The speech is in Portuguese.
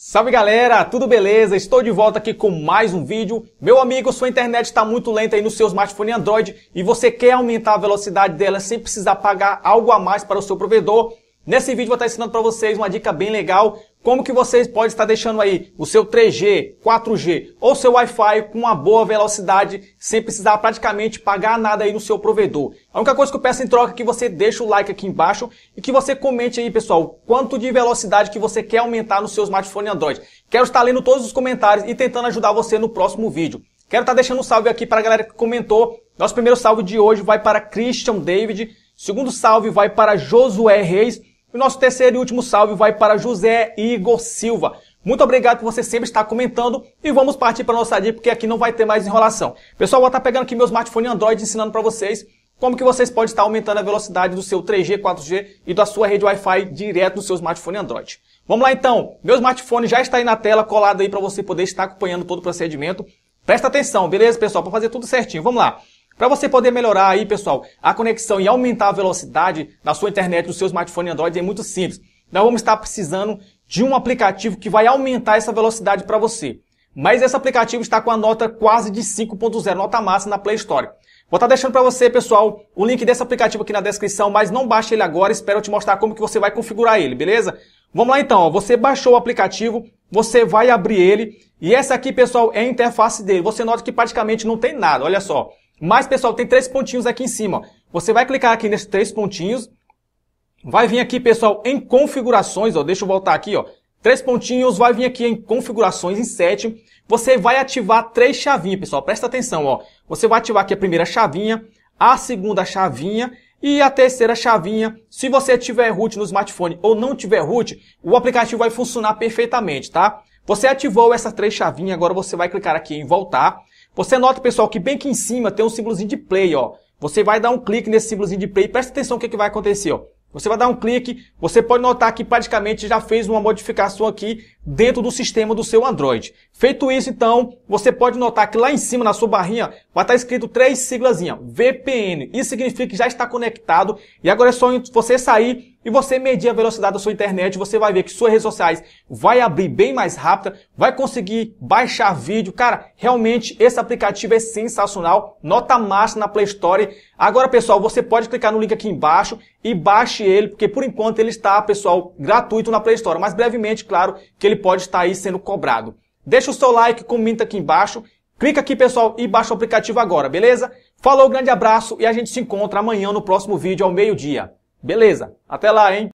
Salve galera, tudo beleza? Estou de volta aqui com mais um vídeo. Meu amigo, sua internet está muito lenta aí no seu smartphone Android e você quer aumentar a velocidade dela sem precisar pagar algo a mais para o seu provedor? Nesse vídeo vou estar ensinando para vocês uma dica bem legal como que você pode estar deixando aí o seu 3G, 4G ou seu Wi-Fi com uma boa velocidade sem precisar praticamente pagar nada aí no seu provedor? A única coisa que eu peço em troca é que você deixe o like aqui embaixo e que você comente aí, pessoal, quanto de velocidade que você quer aumentar no seu smartphone Android. Quero estar lendo todos os comentários e tentando ajudar você no próximo vídeo. Quero estar deixando um salve aqui para a galera que comentou. Nosso primeiro salve de hoje vai para Christian David. Segundo salve vai para Josué Reis. O nosso terceiro e último salve vai para José Igor Silva. Muito obrigado por você sempre estar comentando e vamos partir para a nossa dica porque aqui não vai ter mais enrolação. Pessoal, vou estar tá pegando aqui meu smartphone Android ensinando para vocês como que vocês podem estar aumentando a velocidade do seu 3G, 4G e da sua rede Wi-Fi direto no seu smartphone Android. Vamos lá então, meu smartphone já está aí na tela colado aí para você poder estar acompanhando todo o procedimento. Presta atenção, beleza pessoal, para fazer tudo certinho, vamos lá. Para você poder melhorar aí, pessoal, a conexão e aumentar a velocidade da sua internet do seu smartphone Android é muito simples. Nós vamos estar precisando de um aplicativo que vai aumentar essa velocidade para você. Mas esse aplicativo está com a nota quase de 5.0, nota máxima na Play Store. Vou estar deixando para você, pessoal, o link desse aplicativo aqui na descrição, mas não baixe ele agora, espero te mostrar como que você vai configurar ele, beleza? Vamos lá então, ó. você baixou o aplicativo, você vai abrir ele, e essa aqui, pessoal, é a interface dele. Você nota que praticamente não tem nada, olha só. Mas, pessoal, tem três pontinhos aqui em cima. Ó. Você vai clicar aqui nesses três pontinhos. Vai vir aqui, pessoal, em configurações. Ó. Deixa eu voltar aqui. Ó. Três pontinhos, vai vir aqui em configurações, em sete. Você vai ativar três chavinhas, pessoal. Presta atenção. Ó. Você vai ativar aqui a primeira chavinha, a segunda chavinha e a terceira chavinha, se você tiver root no smartphone ou não tiver root, o aplicativo vai funcionar perfeitamente, tá? Você ativou essas três chavinhas, agora você vai clicar aqui em voltar. Você nota, pessoal, que bem aqui em cima tem um símbolozinho de play, ó. Você vai dar um clique nesse símbolozinho de play e presta atenção o que, que vai acontecer, ó. Você vai dar um clique, você pode notar que praticamente já fez uma modificação aqui dentro do sistema do seu Android. Feito isso, então, você pode notar que lá em cima na sua barrinha vai estar tá escrito três siglazinhas, VPN. Isso significa que já está conectado e agora é só você sair e você medir a velocidade da sua internet, você vai ver que suas redes sociais vai abrir bem mais rápida, vai conseguir baixar vídeo. Cara, realmente esse aplicativo é sensacional, nota massa na Play Store. Agora, pessoal, você pode clicar no link aqui embaixo e baixe ele, porque por enquanto ele está, pessoal, gratuito na Play Store, mas brevemente, claro, que ele pode estar aí sendo cobrado. Deixa o seu like, comenta aqui embaixo, clica aqui, pessoal, e baixa o aplicativo agora, beleza? Falou, grande abraço e a gente se encontra amanhã no próximo vídeo ao meio-dia. Beleza, até lá, hein?